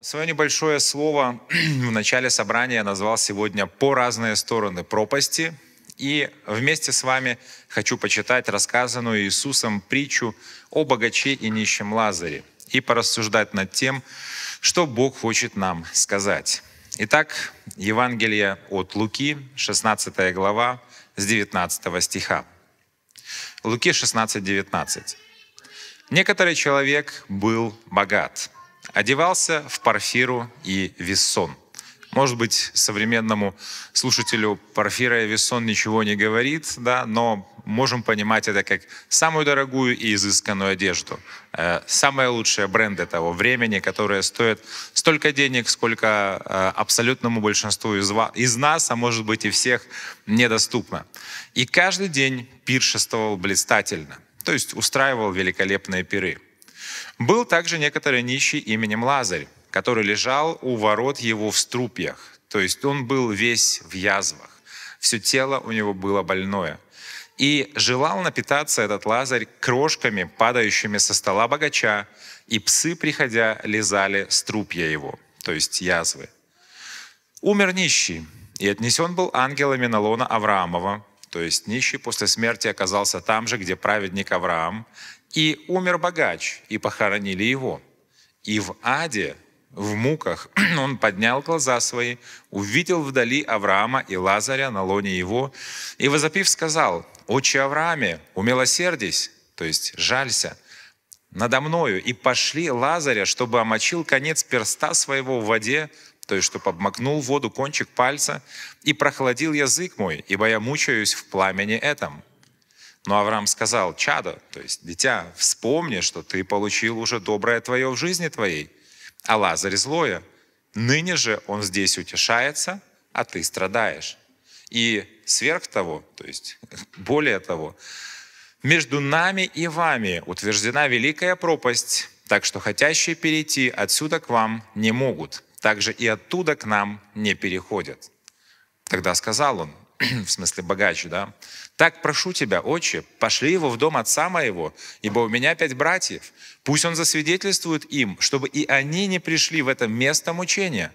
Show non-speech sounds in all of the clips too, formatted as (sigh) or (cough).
Свое небольшое слово (clears throat) в начале собрания я назвал сегодня «По разные стороны пропасти». И вместе с вами хочу почитать рассказанную Иисусом притчу о богаче и нищем Лазаре и порассуждать над тем, что Бог хочет нам сказать. Итак, Евангелие от Луки, 16 глава, с 19 стиха. Луки 16, 19. «Некоторый человек был богат» одевался в парфиру и вессон. Может быть, современному слушателю парфира и вессон ничего не говорит, да, но можем понимать это как самую дорогую и изысканную одежду. Э, Самые лучшие бренды того времени, которые стоят столько денег, сколько э, абсолютному большинству из, из нас, а может быть и всех, недоступно. И каждый день пиршествовал блистательно, то есть устраивал великолепные пиры. Был также некоторый нищий именем Лазарь, который лежал у ворот его в струпьях, то есть он был весь в язвах, все тело у него было больное. И желал напитаться этот Лазарь крошками, падающими со стола богача, и псы, приходя, лизали струпья его, то есть язвы. Умер нищий, и отнесен был ангелами на лона Авраамова, то есть нищий после смерти оказался там же, где праведник Авраам, и умер богач, и похоронили его. И в аде, в муках, (clears throat) он поднял глаза свои, увидел вдали Авраама и Лазаря на лоне его, и, возопив, сказал, «Отче Аврааме, умилосердись, то есть жалься, надо мною, и пошли Лазаря, чтобы омочил конец перста своего в воде, то есть, чтобы обмакнул в воду кончик пальца, и прохладил язык мой, ибо я мучаюсь в пламени этом». Но Авраам сказал, чадо, то есть дитя, вспомни, что ты получил уже доброе твое в жизни твоей, а Лазарь злое. Ныне же он здесь утешается, а ты страдаешь. И сверх того, то есть (laughs) более того, между нами и вами утверждена великая пропасть, так что хотящие перейти отсюда к вам не могут, также и оттуда к нам не переходят. Тогда сказал он, (clears throat) в смысле богаче, да, так прошу тебя, отче, пошли его в дом отца моего, ибо у меня пять братьев. Пусть он засвидетельствует им, чтобы и они не пришли в это место мучения.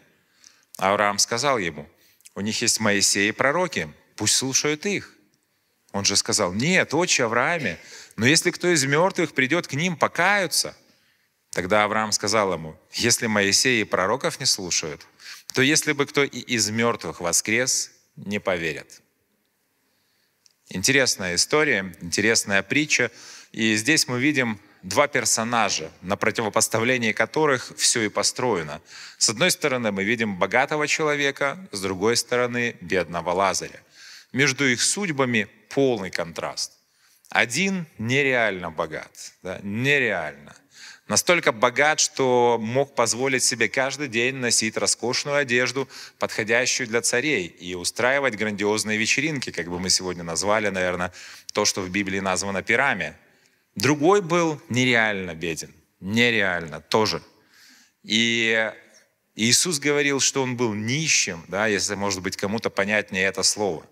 Авраам сказал ему, у них есть Моисей и пророки, пусть слушают их. Он же сказал, нет, отче Аврааме, но если кто из мертвых придет к ним, покаются. Тогда Авраам сказал ему, если Моисей и пророков не слушают, то если бы кто и из мертвых воскрес, не поверят. Интересная история, интересная притча. И здесь мы видим два персонажа, на противопоставлении которых все и построено. С одной стороны мы видим богатого человека, с другой стороны бедного Лазаря. Между их судьбами полный контраст – один нереально богат, да, нереально. Настолько богат, что мог позволить себе каждый день носить роскошную одежду, подходящую для царей, и устраивать грандиозные вечеринки, как бы мы сегодня назвали, наверное, то, что в Библии названо пирами. Другой был нереально беден, нереально тоже. И Иисус говорил, что он был нищим, да, если, может быть, кому-то понятнее это слово.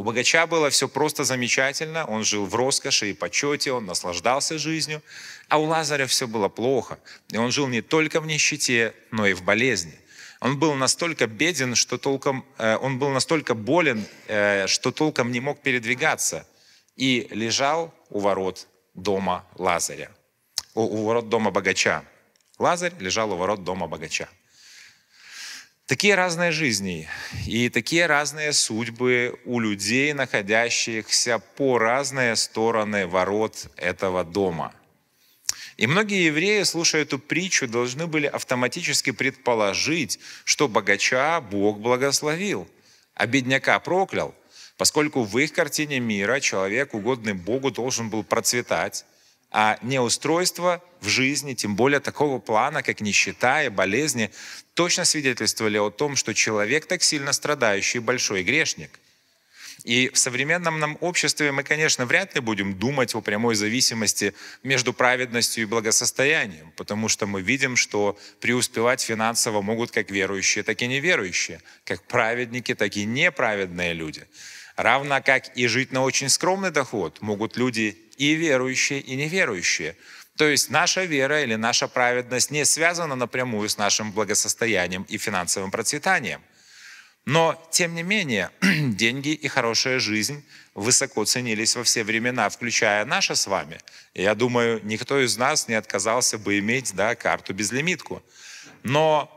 У богача было все просто замечательно, он жил в роскоши и почете, он наслаждался жизнью, а у Лазаря все было плохо, и он жил не только в нищете, но и в болезни. Он был настолько беден, что толком, э, он был настолько болен, э, что толком не мог передвигаться, и лежал у ворот дома Лазаря, у, у ворот дома богача. Лазарь лежал у ворот дома богача. Такие разные жизни и такие разные судьбы у людей, находящихся по разные стороны ворот этого дома. И многие евреи, слушая эту притчу, должны были автоматически предположить, что богача Бог благословил, а бедняка проклял, поскольку в их картине мира человек, угодный Богу, должен был процветать, а неустройство в жизни, тем более такого плана, как нищета и болезни, точно свидетельствовали о том, что человек так сильно страдающий большой грешник. И в современном нам обществе мы, конечно, вряд ли будем думать о прямой зависимости между праведностью и благосостоянием, потому что мы видим, что преуспевать финансово могут как верующие, так и неверующие, как праведники, так и неправедные люди. Равно как и жить на очень скромный доход могут люди и верующие, и неверующие. То есть наша вера или наша праведность не связана напрямую с нашим благосостоянием и финансовым процветанием. Но, тем не менее, (clears throat) деньги и хорошая жизнь высоко ценились во все времена, включая наши с вами. И я думаю, никто из нас не отказался бы иметь да, карту-безлимитку. Но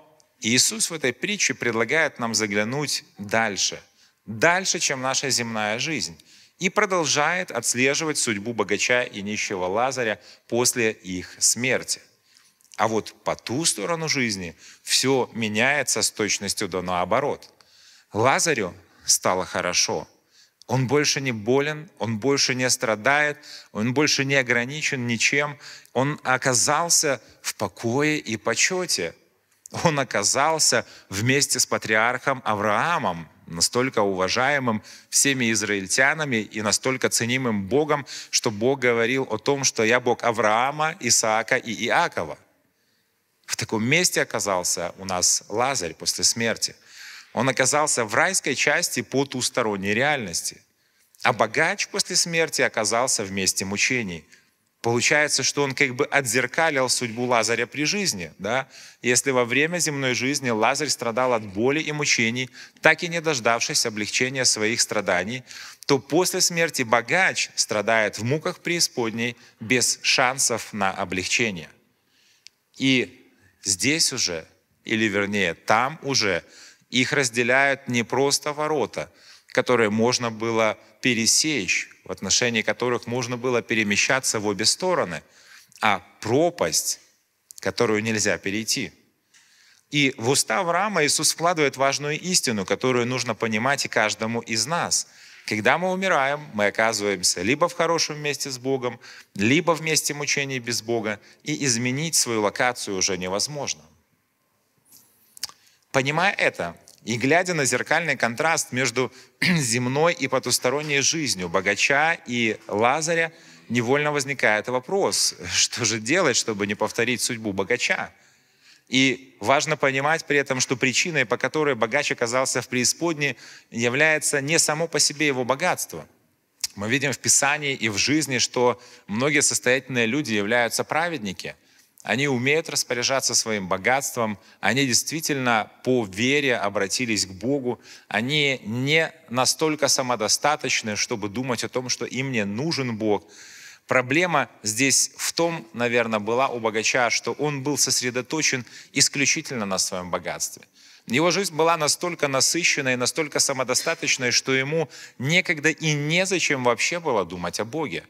Иисус в этой притче предлагает нам заглянуть дальше. Дальше, чем наша земная жизнь и продолжает отслеживать судьбу богача и нищего Лазаря после их смерти. А вот по ту сторону жизни все меняется с точностью до наоборот. Лазарю стало хорошо. Он больше не болен, он больше не страдает, он больше не ограничен ничем. Он оказался в покое и почете. Он оказался вместе с патриархом Авраамом, настолько уважаемым всеми израильтянами и настолько ценимым Богом, что Бог говорил о том, что я Бог Авраама, Исаака и Иакова. В таком месте оказался у нас Лазарь после смерти. Он оказался в райской части по ту сторонней реальности. А богач после смерти оказался в месте мучений – Получается, что он как бы отзеркалил судьбу Лазаря при жизни. Да? Если во время земной жизни Лазарь страдал от боли и мучений, так и не дождавшись облегчения своих страданий, то после смерти богач страдает в муках преисподней без шансов на облегчение. И здесь уже, или вернее там уже, их разделяют не просто ворота – которые можно было пересечь, в отношении которых можно было перемещаться в обе стороны, а пропасть, которую нельзя перейти. И в уста Авраама Иисус вкладывает важную истину, которую нужно понимать и каждому из нас. Когда мы умираем, мы оказываемся либо в хорошем месте с Богом, либо в месте мучений без Бога, и изменить свою локацию уже невозможно. Понимая это, и глядя на зеркальный контраст между (clears throat) земной и потусторонней жизнью богача и Лазаря, невольно возникает вопрос, (laughs) что же делать, чтобы не повторить судьбу богача? И важно понимать при этом, что причиной, по которой богач оказался в преисподней, является не само по себе его богатство. Мы видим в Писании и в жизни, что многие состоятельные люди являются праведники – они умеют распоряжаться своим богатством, они действительно по вере обратились к Богу, они не настолько самодостаточны, чтобы думать о том, что им не нужен Бог. Проблема здесь в том, наверное, была у богача, что он был сосредоточен исключительно на своем богатстве. Его жизнь была настолько насыщенной, настолько самодостаточной, что ему некогда и незачем вообще было думать о Боге.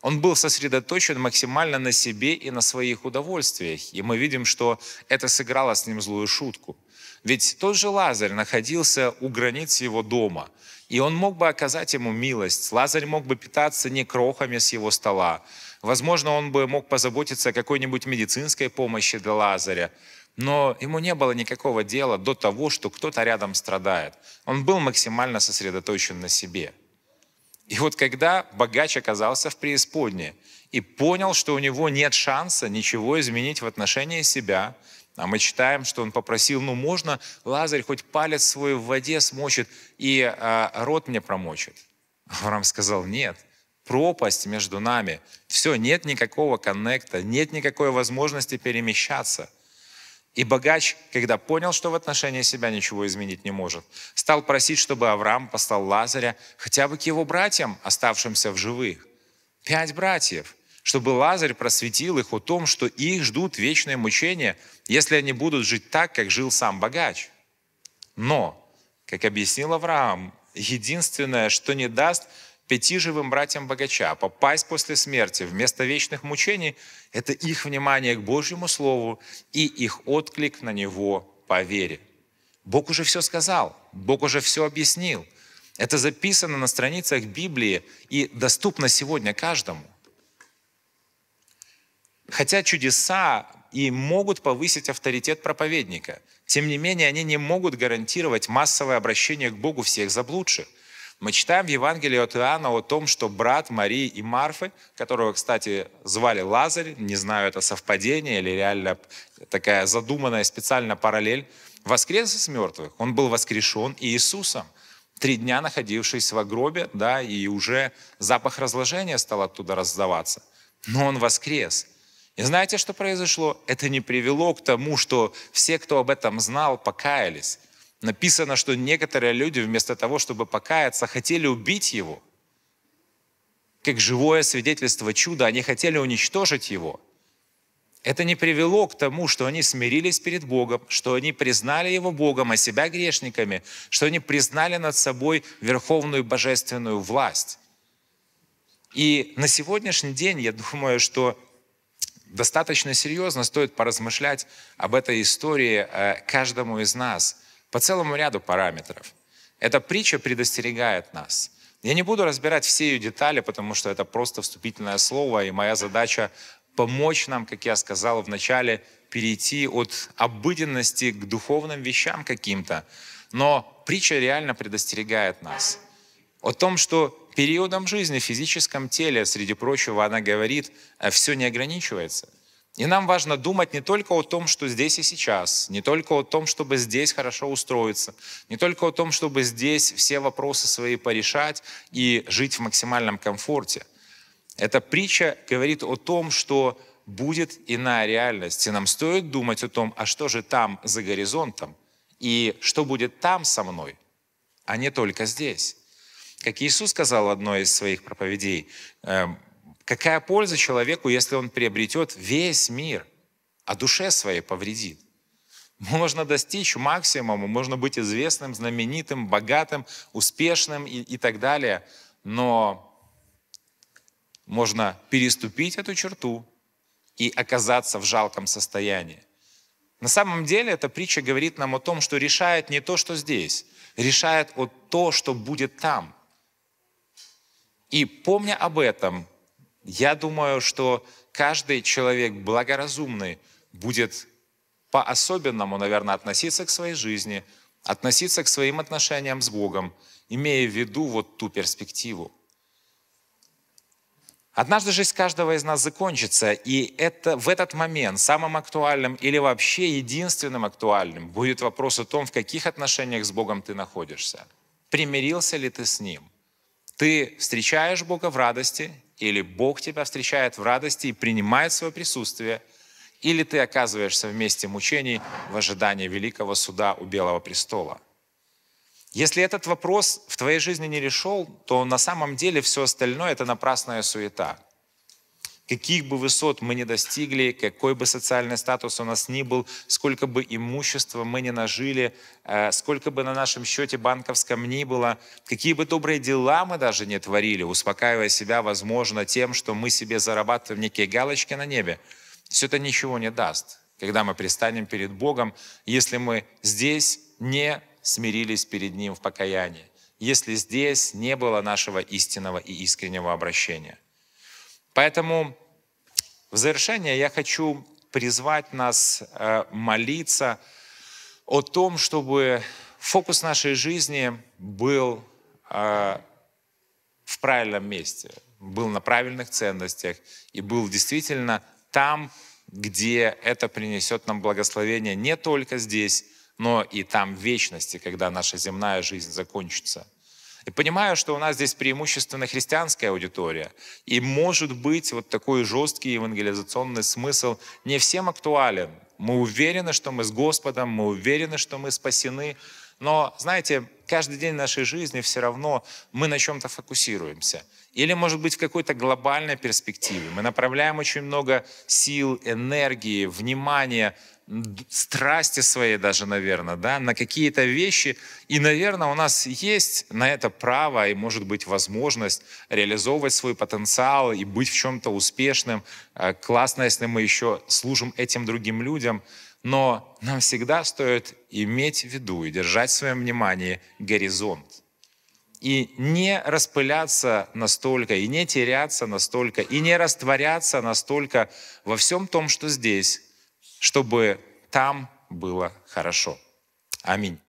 Он был сосредоточен максимально на себе и на своих удовольствиях. И мы видим, что это сыграло с ним злую шутку. Ведь тот же Лазарь находился у границ его дома, и он мог бы оказать ему милость. Лазарь мог бы питаться не крохами с его стола. Возможно, он бы мог позаботиться о какой-нибудь медицинской помощи для Лазаря. Но ему не было никакого дела до того, что кто-то рядом страдает. Он был максимально сосредоточен на себе – и вот когда богач оказался в преисподне и понял, что у него нет шанса ничего изменить в отношении себя, а мы читаем, что он попросил, ну можно, Лазарь хоть палец свой в воде смочит и э, рот мне промочит. Авраам сказал, нет, пропасть между нами. Все, нет никакого коннекта, нет никакой возможности перемещаться – и богач, когда понял, что в отношении себя ничего изменить не может, стал просить, чтобы Авраам послал Лазаря хотя бы к его братьям, оставшимся в живых. Пять братьев, чтобы Лазарь просветил их о том, что их ждут вечные мучения, если они будут жить так, как жил сам богач. Но, как объяснил Авраам, единственное, что не даст пяти живым братьям богача, попасть после смерти вместо вечных мучений – это их внимание к Божьему Слову и их отклик на него по вере. Бог уже все сказал, Бог уже все объяснил. Это записано на страницах Библии и доступно сегодня каждому. Хотя чудеса и могут повысить авторитет проповедника, тем не менее они не могут гарантировать массовое обращение к Богу всех заблудших – мы читаем в Евангелии от Иоанна о том, что брат Марии и Марфы, которого, кстати, звали Лазарь, не знаю, это совпадение или реально такая задуманная специально параллель, воскрес из мертвых. Он был воскрешен Иисусом три дня находившись в гробе, да, и уже запах разложения стал оттуда раздаваться. Но он воскрес. И знаете, что произошло? Это не привело к тому, что все, кто об этом знал, покаялись. Написано, что некоторые люди вместо того, чтобы покаяться, хотели убить его. Как живое свидетельство чуда, они хотели уничтожить его. Это не привело к тому, что они смирились перед Богом, что они признали Его Богом, а себя грешниками, что они признали над собой верховную божественную власть. И на сегодняшний день, я думаю, что достаточно серьезно стоит поразмышлять об этой истории э, каждому из нас – по целому ряду параметров. Эта притча предостерегает нас. Я не буду разбирать все ее детали, потому что это просто вступительное слово, и моя задача помочь нам, как я сказал в начале, перейти от обыденности к духовным вещам каким-то. Но притча реально предостерегает нас о том, что периодом жизни в физическом теле, среди прочего, она говорит, «Э, все не ограничивается. И нам важно думать не только о том, что здесь и сейчас, не только о том, чтобы здесь хорошо устроиться, не только о том, чтобы здесь все вопросы свои порешать и жить в максимальном комфорте. Эта притча говорит о том, что будет иная реальность, и нам стоит думать о том, а что же там за горизонтом, и что будет там со мной, а не только здесь. Как Иисус сказал в одной из своих проповедей, эм, Какая польза человеку, если он приобретет весь мир, а душе своей повредит? Можно достичь максимума, можно быть известным, знаменитым, богатым, успешным и, и так далее, но можно переступить эту черту и оказаться в жалком состоянии. На самом деле эта притча говорит нам о том, что решает не то, что здесь, решает вот то, что будет там. И помня об этом, я думаю, что каждый человек благоразумный будет по-особенному, наверное, относиться к своей жизни, относиться к своим отношениям с Богом, имея в виду вот ту перспективу. Однажды жизнь каждого из нас закончится, и это, в этот момент самым актуальным или вообще единственным актуальным будет вопрос о том, в каких отношениях с Богом ты находишься. Примирился ли ты с Ним? Ты встречаешь Бога в радости или Бог тебя встречает в радости и принимает свое присутствие, или ты оказываешься в месте мучений в ожидании великого суда у Белого престола. Если этот вопрос в твоей жизни не решил, то на самом деле все остальное – это напрасная суета – Каких бы высот мы не достигли, какой бы социальный статус у нас ни был, сколько бы имущества мы не нажили, э, сколько бы на нашем счете банковском ни было, какие бы добрые дела мы даже не творили, успокаивая себя, возможно, тем, что мы себе зарабатываем некие галочки на небе, все это ничего не даст, когда мы пристанем перед Богом, если мы здесь не смирились перед Ним в покаянии, если здесь не было нашего истинного и искреннего обращения – Поэтому в завершение я хочу призвать нас э, молиться о том, чтобы фокус нашей жизни был э, в правильном месте, был на правильных ценностях и был действительно там, где это принесет нам благословение не только здесь, но и там в вечности, когда наша земная жизнь закончится. И понимаю, что у нас здесь преимущественно христианская аудитория. И может быть вот такой жесткий евангелизационный смысл не всем актуален. Мы уверены, что мы с Господом, мы уверены, что мы спасены. Но, знаете, каждый день нашей жизни все равно мы на чем-то фокусируемся. Или, может быть, в какой-то глобальной перспективе. Мы направляем очень много сил, энергии, внимания страсти свои даже, наверное, да, на какие-то вещи. И, наверное, у нас есть на это право и, может быть, возможность реализовывать свой потенциал и быть в чем-то успешным. Э, классно, если мы еще служим этим другим людям. Но нам всегда стоит иметь в виду и держать в своем внимании горизонт. И не распыляться настолько, и не теряться настолько, и не растворяться настолько во всем том, что здесь, чтобы там было хорошо. Аминь.